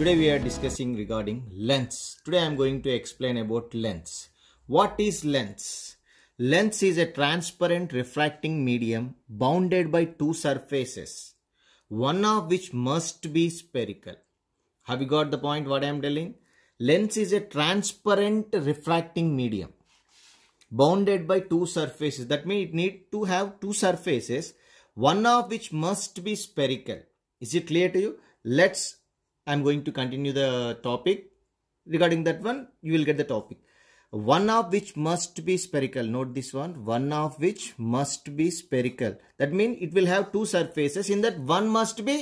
Today we are discussing regarding lens. Today I am going to explain about lens. What is lens? Lens is a transparent refracting medium bounded by two surfaces, one of which must be spherical. Have you got the point what I am telling? Lens is a transparent refracting medium bounded by two surfaces. That means it need to have two surfaces, one of which must be spherical. Is it clear to you? Let's I'm going to continue the topic. Regarding that one, you will get the topic. One of which must be spherical. Note this one. One of which must be spherical. That means it will have two surfaces. In that one must be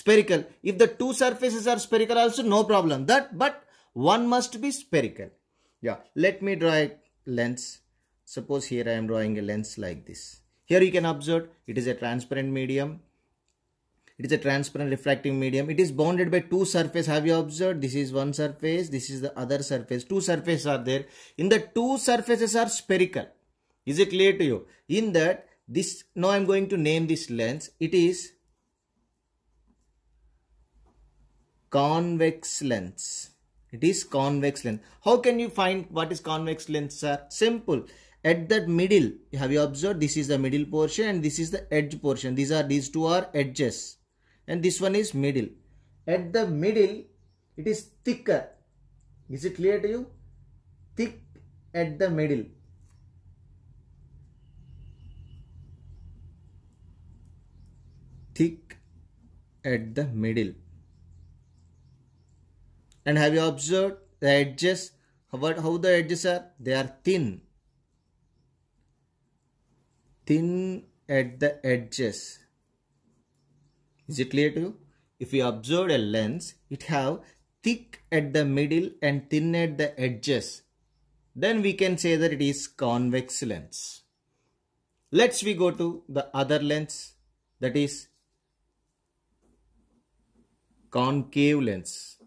spherical. If the two surfaces are spherical also, no problem. That But one must be spherical. Yeah. Let me draw a lens. Suppose here I am drawing a lens like this. Here you can observe it is a transparent medium it is a transparent reflecting medium it is bounded by two surface have you observed this is one surface this is the other surface two surfaces are there in the two surfaces are spherical is it clear to you in that this now i'm going to name this lens it is convex lens it is convex lens how can you find what is convex lens sir simple at that middle have you observed this is the middle portion and this is the edge portion these are these two are edges and this one is middle at the middle it is thicker is it clear to you thick at the middle thick at the middle and have you observed the edges how the edges are they are thin thin at the edges is it clear to you? If we observe a lens, it have thick at the middle and thin at the edges. Then we can say that it is convex lens. Let's we go to the other lens that is concave lens.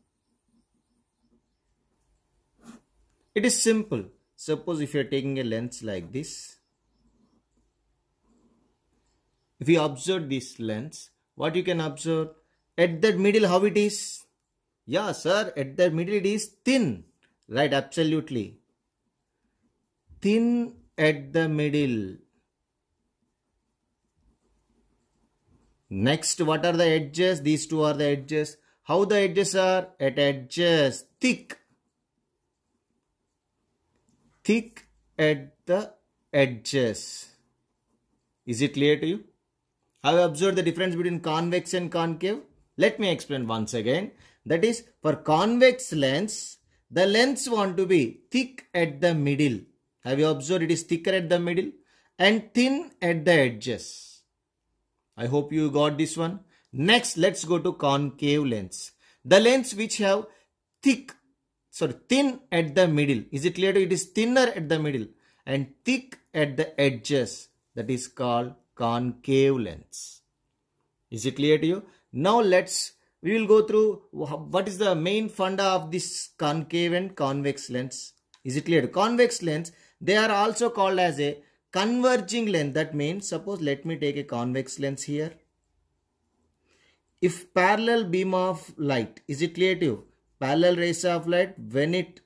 It is simple. Suppose if you are taking a lens like this. If we observe this lens, what you can observe at that middle how it is yeah sir at the middle it is thin right absolutely thin at the middle next what are the edges these two are the edges how the edges are at edges thick thick at the edges is it clear to you have you observed the difference between convex and concave? Let me explain once again. That is, for convex lens, the lens want to be thick at the middle. Have you observed it is thicker at the middle and thin at the edges? I hope you got this one. Next, let's go to concave lens. The lens which have thick, sorry, thin at the middle. Is it clear to you? It is thinner at the middle and thick at the edges. That is called concave lens. Is it clear to you? Now let's, we will go through what is the main funda of this concave and convex lens. Is it clear? Convex lens, they are also called as a converging lens. That means, suppose let me take a convex lens here. If parallel beam of light, is it clear to you? Parallel rays of light, when it,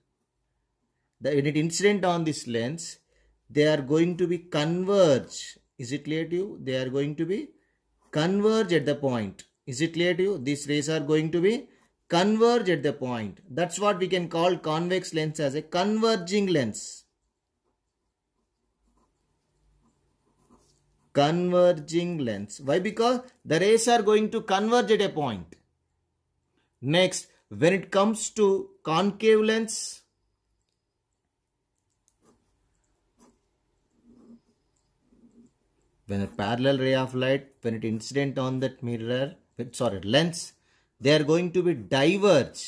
the, when it incident on this lens, they are going to be converge is it clear to you? They are going to be converge at the point. Is it clear to you? These rays are going to be converge at the point. That's what we can call convex lens as a converging lens. Converging lens. Why? Because the rays are going to converge at a point. Next, when it comes to concave lens, when a parallel ray of light when it incident on that mirror sorry lens they are going to be diverge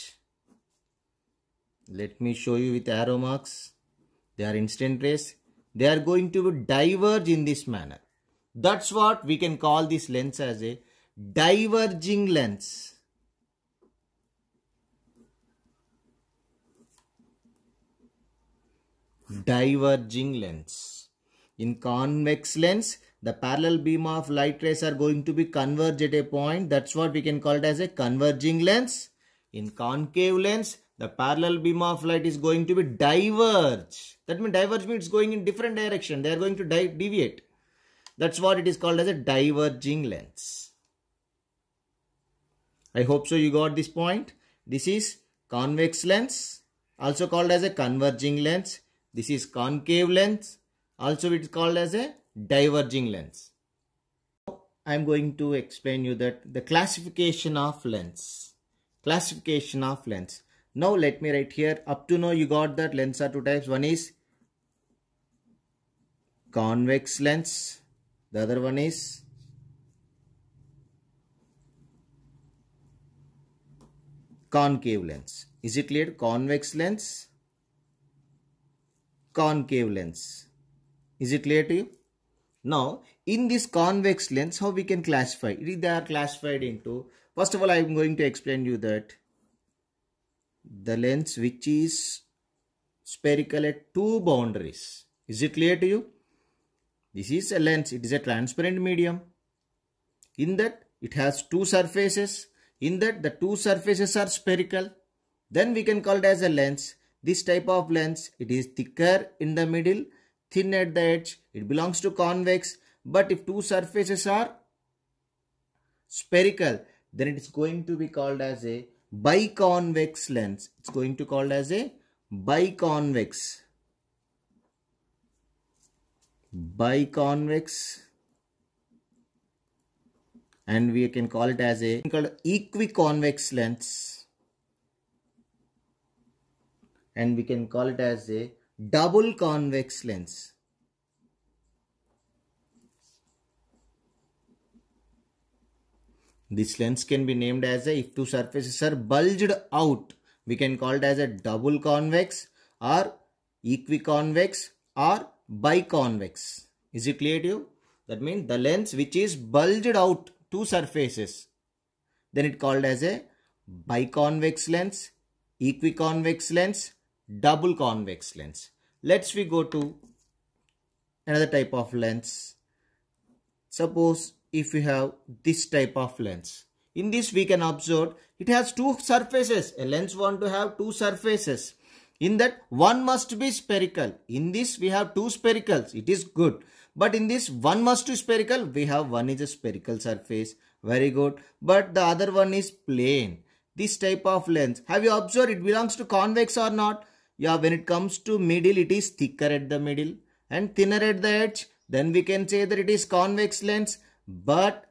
let me show you with arrow marks they are incident rays they are going to diverge in this manner that's what we can call this lens as a diverging lens diverging lens in convex lens the parallel beam of light rays are going to be converged at a point. That's what we can call it as a converging lens. In concave lens, the parallel beam of light is going to be diverge. That means diverge means going in different direction. They are going to deviate. That's what it is called as a diverging lens. I hope so you got this point. This is convex lens, also called as a converging lens. This is concave lens, also it is called as a diverging lens. I'm going to explain you that the classification of lens. Classification of lens. Now let me write here up to now you got that lens are two types. One is convex lens. The other one is concave lens. Is it clear? Convex lens, concave lens. Is it clear to you? Now, in this convex lens, how we can classify? They are classified into, first of all, I am going to explain you that the lens which is spherical at two boundaries. Is it clear to you? This is a lens. It is a transparent medium. In that, it has two surfaces. In that, the two surfaces are spherical. Then we can call it as a lens. This type of lens, it is thicker in the middle thin at the edge, it belongs to convex. But if two surfaces are spherical, then it is going to be called as a biconvex lens. It's going to called as a biconvex. Biconvex. And we can call it as a called equiconvex lens. And we can call it as a double convex lens. This lens can be named as a if two surfaces are bulged out. We can call it as a double convex or equiconvex or biconvex. Is it clear to you? That means the lens which is bulged out two surfaces. Then it called as a biconvex lens, equiconvex lens double convex lens. Let's we go to another type of lens. Suppose if we have this type of lens. In this we can observe it has two surfaces. A lens want to have two surfaces. In that one must be spherical. In this we have two sphericals. It is good. But in this one must be spherical. We have one is a spherical surface. Very good. But the other one is plane. This type of lens. Have you observed it belongs to convex or not? yeah when it comes to middle it is thicker at the middle and thinner at the edge then we can say that it is convex lens but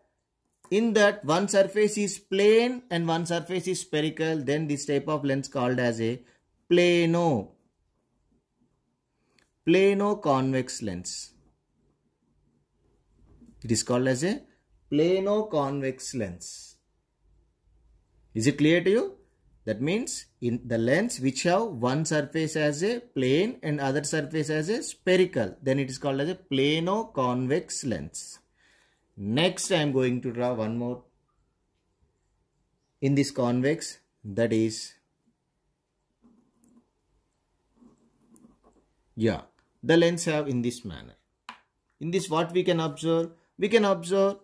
in that one surface is plane and one surface is spherical then this type of lens called as a plano plano convex lens it is called as a plano convex lens is it clear to you that means in the lens which have one surface as a plane and other surface as a spherical. Then it is called as a plano-convex lens. Next I am going to draw one more in this convex that is yeah the lens have in this manner. In this what we can observe? We can observe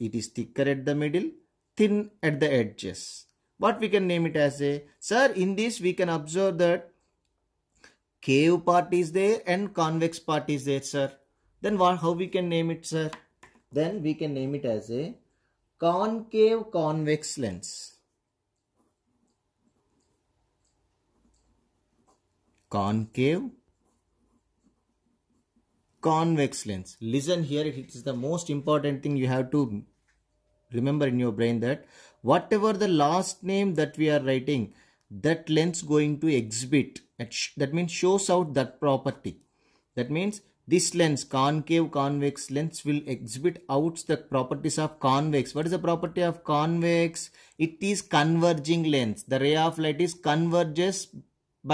it is thicker at the middle, thin at the edges what we can name it as a sir in this we can observe that cave part is there and convex part is there sir then what how we can name it sir then we can name it as a concave convex lens concave convex lens listen here it is the most important thing you have to remember in your brain that whatever the last name that we are writing that lens going to exhibit that means shows out that property that means this lens concave convex lens will exhibit out the properties of convex what is the property of convex it is converging lens the ray of light is converges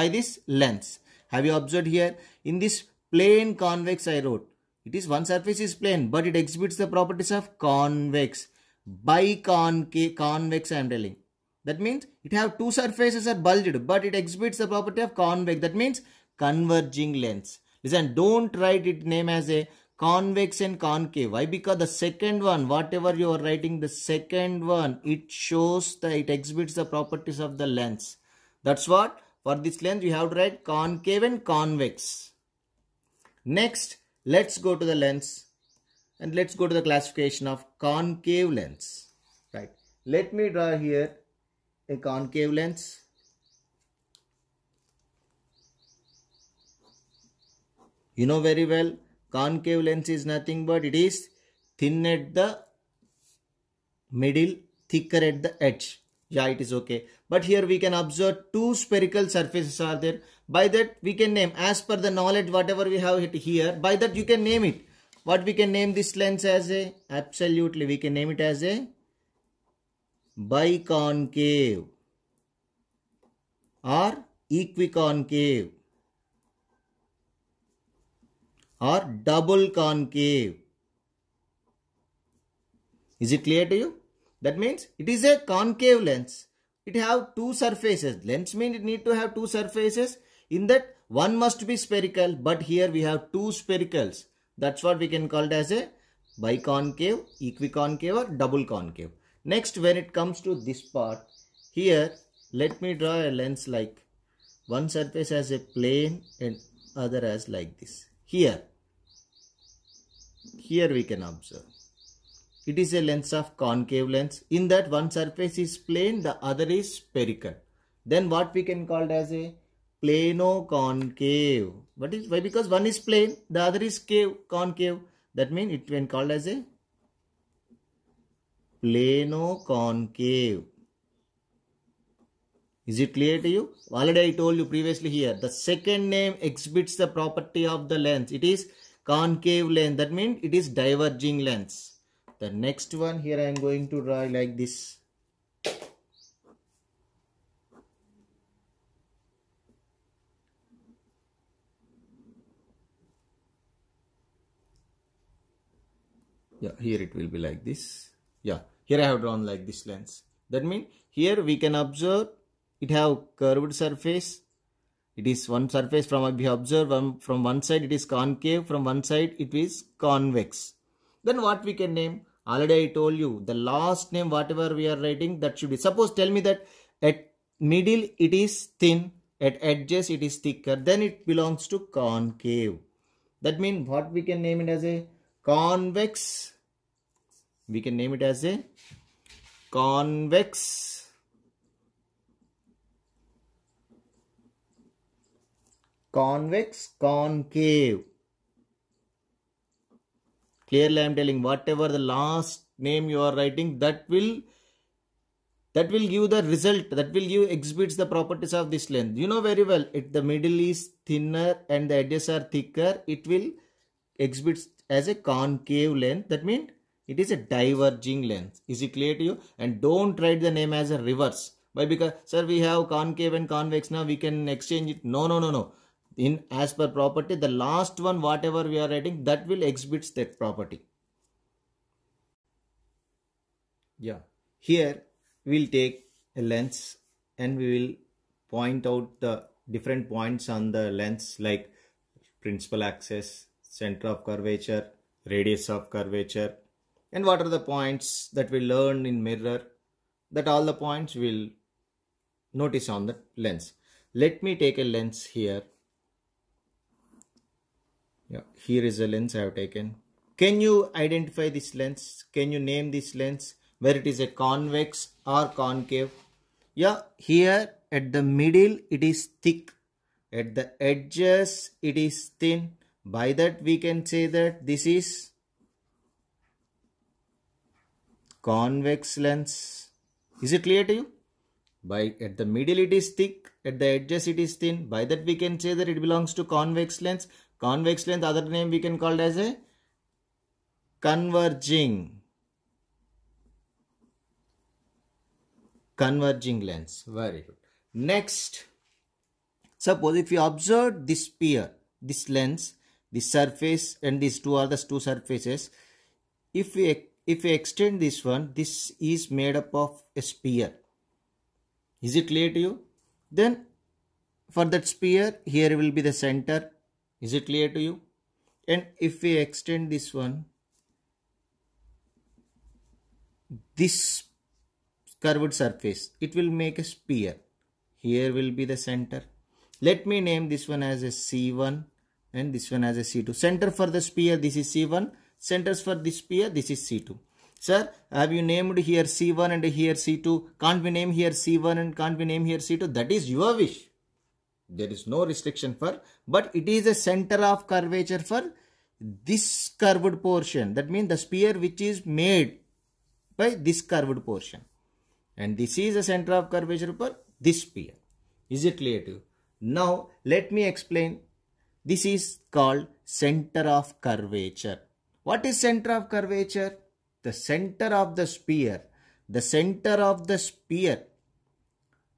by this lens have you observed here in this plane convex i wrote it is one surface is plane but it exhibits the properties of convex biconcave convex I am telling. That means it have two surfaces are bulged but it exhibits the property of convex. That means converging lens. Listen, don't write it name as a convex and concave. Why? Because the second one, whatever you are writing, the second one, it shows that it exhibits the properties of the lens. That's what, for this lens, you have to write concave and convex. Next, let's go to the lens and let's go to the classification of concave lens right let me draw here a concave lens you know very well concave lens is nothing but it is thin at the middle thicker at the edge yeah it is okay but here we can observe two spherical surfaces are there by that we can name as per the knowledge whatever we have it here by that you can name it what we can name this lens as a? Absolutely, we can name it as a biconcave or equiconcave or double concave. Is it clear to you? That means it is a concave lens. It have two surfaces. Lens means it need to have two surfaces. In that one must be spherical but here we have two sphericals. That's what we can call it as a biconcave, equiconcave or double concave. Next, when it comes to this part, here let me draw a lens like one surface as a plane and other as like this. Here, here we can observe. It is a lens of concave lens. In that one surface is plane, the other is spherical. Then what we can call it as a plano concave. What is why? Because one is plane, the other is cave, concave. That means it when called as a plano concave. Is it clear to you? Already I told you previously here. The second name exhibits the property of the lens. It is concave lens. That means it is diverging lens. The next one here I am going to draw like this. yeah here it will be like this yeah here i have drawn like this lens that means here we can observe it have curved surface it is one surface from we observe from one side it is concave from one side it is convex then what we can name already i told you the last name whatever we are writing that should be suppose tell me that at middle it is thin at edges it is thicker then it belongs to concave that means what we can name it as a convex we can name it as a convex convex concave clearly i am telling whatever the last name you are writing that will that will give the result that will give exhibits the properties of this length you know very well if the middle is thinner and the edges are thicker it will exhibits as a concave lens. That means it is a diverging lens. Is it clear to you? And don't write the name as a reverse. Why? Because, sir, we have concave and convex now. We can exchange it. No, no, no, no. In as per property, the last one, whatever we are writing, that will exhibit that property. Yeah. Here, we'll take a lens and we will point out the different points on the lens like principal axis, center of curvature, radius of curvature. And what are the points that we learn in mirror? That all the points will notice on the lens. Let me take a lens here. Yeah, here is a lens I have taken. Can you identify this lens? Can you name this lens? Where it is a convex or concave? Yeah, here at the middle it is thick. At the edges it is thin by that we can say that this is convex lens. Is it clear to you? By at the middle it is thick, at the edges it is thin. By that we can say that it belongs to convex lens. Convex lens other name we can call it as a converging. Converging lens. Very good. Next, suppose if you observe this sphere, this lens the surface and these two are the two surfaces if we if we extend this one this is made up of a sphere is it clear to you then for that sphere here will be the center is it clear to you and if we extend this one this curved surface it will make a sphere here will be the center let me name this one as a c1 and this one has a C2. Center for the sphere, this is C1. Centers for the sphere, this is C2. Sir, have you named here C1 and here C2? Can't be named here C1 and can't be named here C2? That is your wish. There is no restriction for, but it is a center of curvature for this curved portion. That means the sphere which is made by this curved portion. And this is a center of curvature for this sphere. Is it clear to you? Now, let me explain this is called center of curvature. What is center of curvature? The center of the sphere. The center of the sphere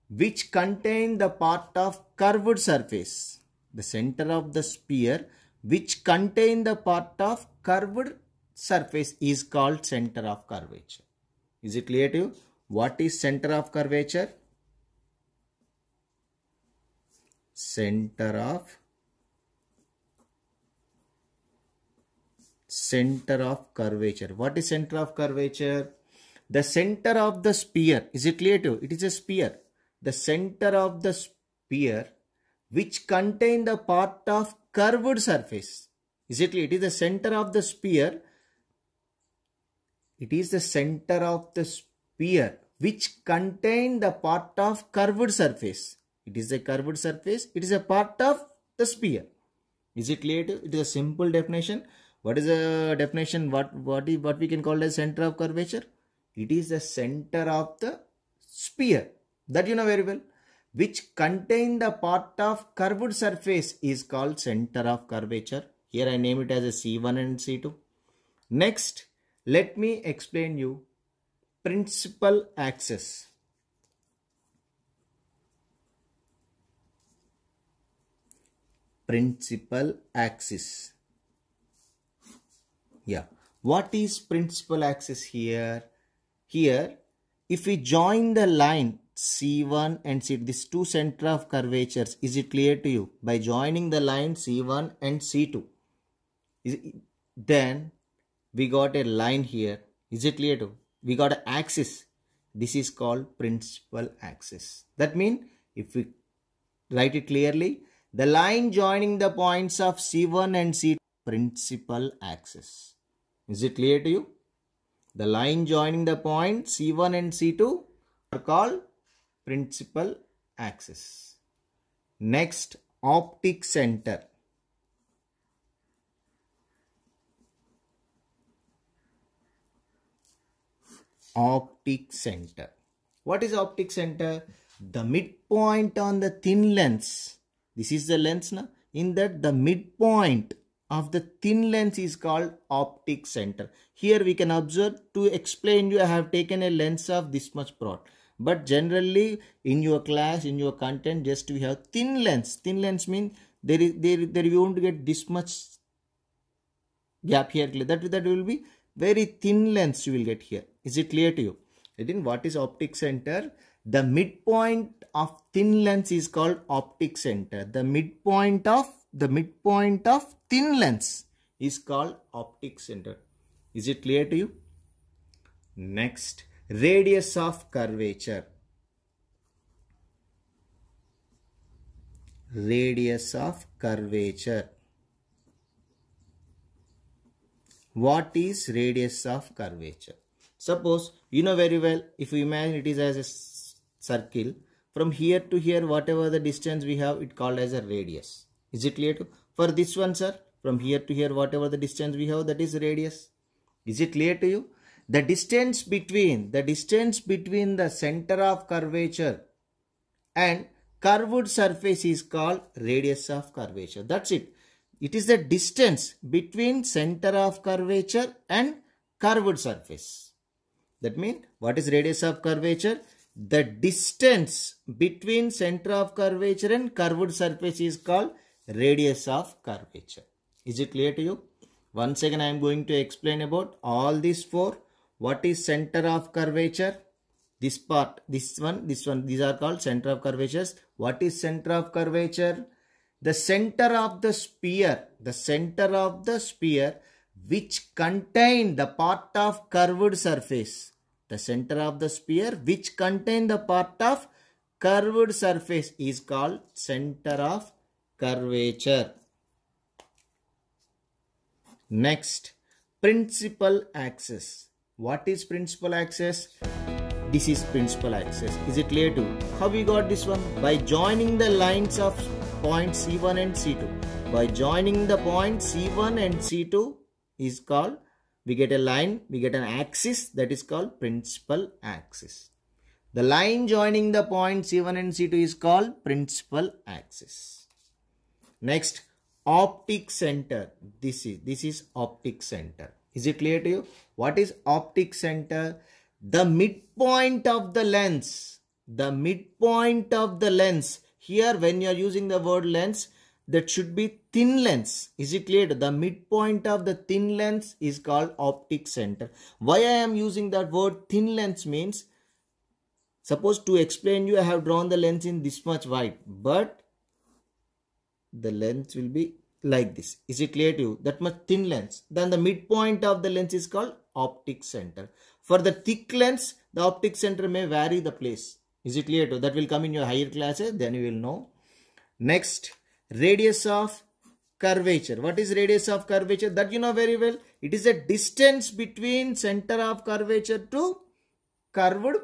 which contain the part of curved surface. The center of the sphere which contain the part of curved surface is called center of curvature. Is it clear to you? What is center of curvature? Center of center of curvature. What is center of curvature? The center of the sphere. Is it clear to you? It is a sphere. The center of the sphere which contain the part of curved surface. Is it clear? It is the center of the sphere. It is the center of the sphere which contain the part of curved surface. It is a curved surface. It is a part of the sphere. Is it clear to you? It is a simple definition what is the definition what what is, what we can call as center of curvature it is the center of the sphere that you know very well which contain the part of curved surface is called center of curvature here i name it as a c1 and c2 next let me explain you principal axis principal axis yeah what is principal axis here here if we join the line c1 and c these two center of curvatures is it clear to you by joining the line c1 and c2 it, then we got a line here is it clear to you? we got an axis this is called principal axis that means if we write it clearly the line joining the points of c1 and c2 principal axis. Is it clear to you? The line joining the point C1 and C2 are called principal axis. Next, optic center. Optic center. What is optic center? The midpoint on the thin lens. This is the lens. Na? In that the midpoint of the thin lens is called optic center. Here we can observe to explain you I have taken a lens of this much broad. But generally in your class, in your content, just we have thin lens. Thin lens means there is there, there you won't get this much gap here. That, that will be very thin lens you will get here. Is it clear to you? Then what is optic center? The midpoint of thin lens is called optic center. The midpoint of the midpoint of thin lens is called optic center. Is it clear to you? Next, radius of curvature. Radius of curvature. What is radius of curvature? Suppose you know very well if we imagine it is as a circle from here to here whatever the distance we have it called as a radius is it clear to? For this one, sir, from here to here, whatever the distance we have, that is radius. Is it clear to you? The distance between, the distance between the center of curvature and curved surface is called radius of curvature. That's it. It is the distance between center of curvature and curved surface. That means, what is radius of curvature? The distance between center of curvature and curved surface is called radius of curvature. Is it clear to you? Once again, I am going to explain about all these four. What is center of curvature? This part, this one, this one, these are called center of curvatures. What is center of curvature? The center of the sphere, the center of the sphere which contain the part of curved surface. The center of the sphere which contain the part of curved surface is called center of curvature. Next, principal axis. What is principal axis? This is principal axis. Is it clear to? How we got this one? By joining the lines of points C1 and C2. By joining the points C1 and C2 is called, we get a line, we get an axis that is called principal axis. The line joining the points C1 and C2 is called principal axis. Next, optic center. This is, this is optic center. Is it clear to you? What is optic center? The midpoint of the lens. The midpoint of the lens. Here, when you are using the word lens, that should be thin lens. Is it clear? The midpoint of the thin lens is called optic center. Why I am using that word thin lens means, suppose to explain you, I have drawn the lens in this much wide, but the length will be like this. Is it clear to you? That much thin lens. Then the midpoint of the lens is called optic center. For the thick lens, the optic center may vary the place. Is it clear to you? That will come in your higher classes. Then you will know. Next, radius of curvature. What is radius of curvature? That you know very well. It is a distance between center of curvature to curved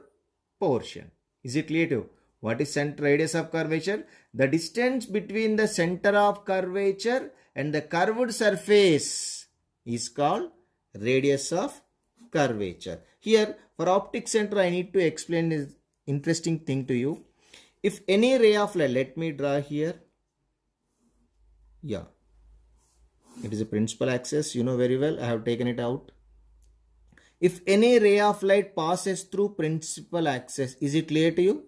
portion. Is it clear to you? What is center radius of curvature? The distance between the center of curvature and the curved surface is called radius of curvature. Here for optic center I need to explain this interesting thing to you. If any ray of light, let me draw here. Yeah. It is a principal axis, you know very well. I have taken it out. If any ray of light passes through principal axis, is it clear to you?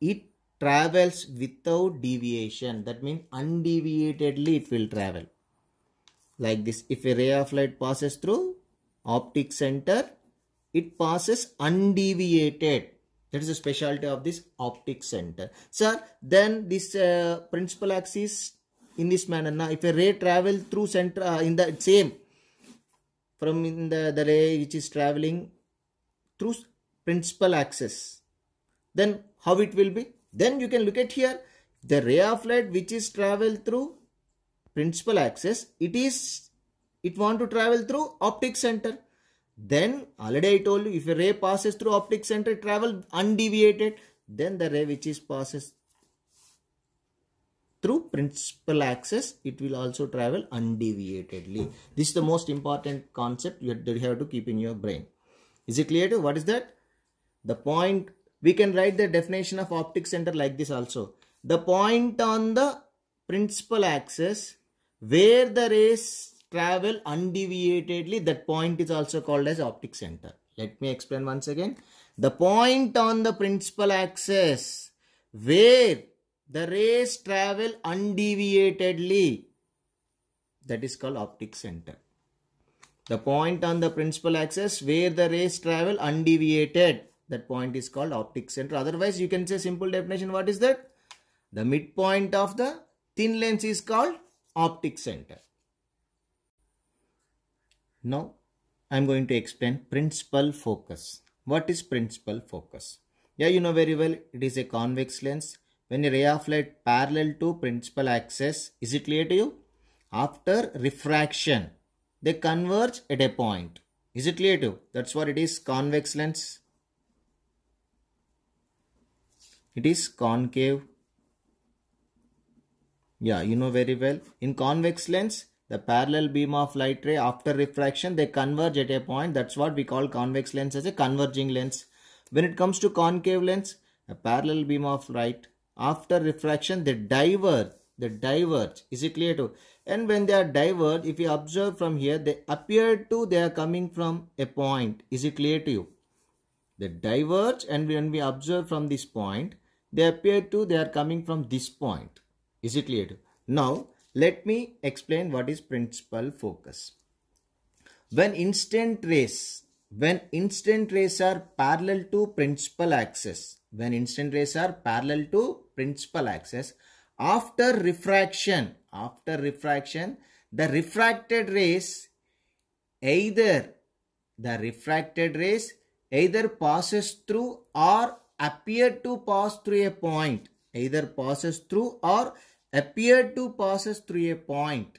it travels without deviation that means undeviatedly it will travel like this if a ray of light passes through optic center it passes undeviated that is the specialty of this optic center sir then this uh, principal axis in this manner now if a ray travel through center uh, in the same from in the, the ray which is traveling through principal axis then how it will be then you can look at here the ray of light which is travel through principal axis it is it want to travel through optic center then already i told you if a ray passes through optic center travel undeviated then the ray which is passes through principal axis it will also travel undeviatedly this is the most important concept you have to keep in your brain is it clear to you? what is that the point we can write the definition of optic center like this also. The point on the principal axis where the rays travel undeviatedly, that point is also called as optic center. Let me explain once again. The point on the principal axis where the rays travel undeviatedly, that is called optic center. The point on the principal axis where the rays travel undeviated, that point is called optic center. Otherwise, you can say simple definition. What is that? The midpoint of the thin lens is called optic center. Now, I am going to explain principal focus. What is principal focus? Yeah, you know very well, it is a convex lens. When a ray of light parallel to principal axis, is it clear to you? After refraction, they converge at a point. Is it clear to you? That's what it is, convex lens it is concave yeah you know very well in convex lens the parallel beam of light ray after refraction they converge at a point that's what we call convex lens as a converging lens when it comes to concave lens a parallel beam of light after refraction they diverge they diverge is it clear to and when they are diverge if you observe from here they appear to they are coming from a point is it clear to you they diverge and when we observe from this point, they appear to, they are coming from this point. Is it clear? Now, let me explain what is principal focus. When instant rays, when instant rays are parallel to principal axis, when instant rays are parallel to principal axis, after refraction, after refraction, the refracted rays either the refracted rays either passes through or appear to pass through a point. Either passes through or appear to passes through a point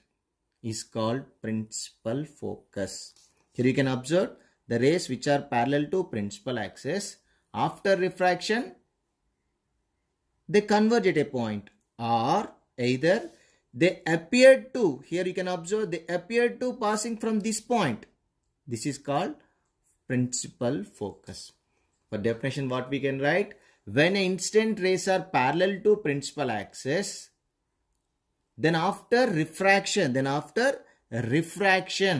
is called principal focus. Here you can observe the rays which are parallel to principal axis. After refraction, they converge at a point or either they appear to, here you can observe they appear to passing from this point. This is called principal focus. For definition, what we can write? When instant rays are parallel to principal axis, then after refraction, then after refraction,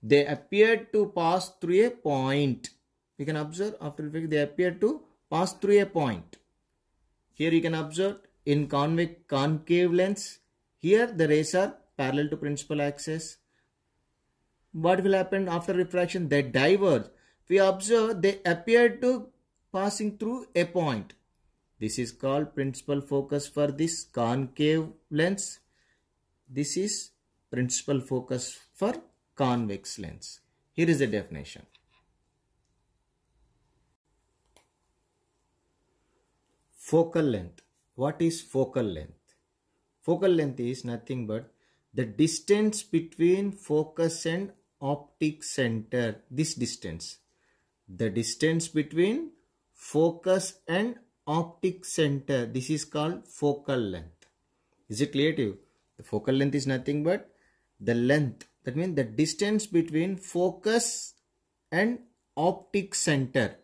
they appear to pass through a point. We can observe after refraction, they appear to pass through a point. Here you can observe in convex concave lens, here the rays are parallel to principal axis what will happen after refraction? They diverge. We observe they appear to passing through a point. This is called principal focus for this concave lens. This is principal focus for convex lens. Here is the definition. Focal length. What is focal length? Focal length is nothing but the distance between focus and optic center, this distance. The distance between focus and optic center, this is called focal length. Is it clear to you? The focal length is nothing but the length. That means the distance between focus and optic center.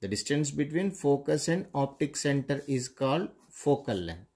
The distance between focus and optic center is called focal length.